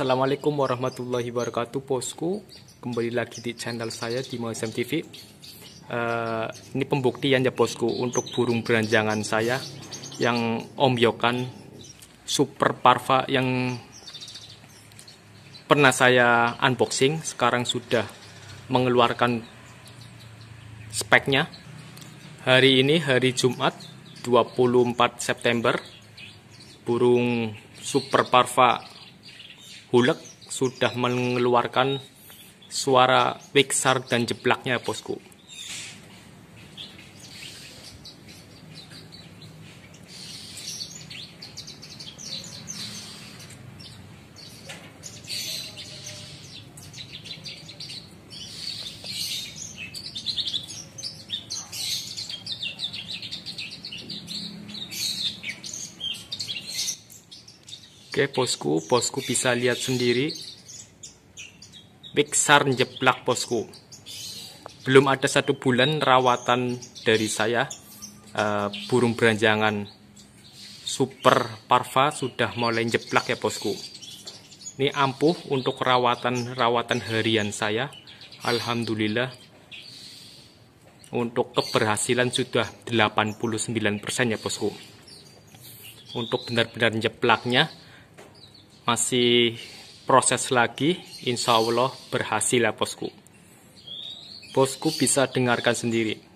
Assalamualaikum warahmatullahi wabarakatuh Posku Kembali lagi di channel saya di Mosem TV uh, eh, Ini pembuktian ya Posku Untuk burung beranjangan saya Yang ombyokan Super parva yang Pernah saya unboxing Sekarang sudah mengeluarkan Speknya Hari ini hari Jumat 24 September Burung super parva Hulek sudah mengeluarkan suara wiksar dan jeblaknya bosku Oke posku, posku bisa lihat sendiri. Besar jeplak posku. Belum ada satu bulan rawatan dari saya uh, burung beranjangan super parva sudah mulai jeplak ya posku. Ini ampuh untuk rawatan-rawatan harian saya. Alhamdulillah untuk keberhasilan sudah 89% ya posku. Untuk benar-benar jeplaknya masih proses lagi, insya Allah berhasil ya bosku. Bosku bisa dengarkan sendiri.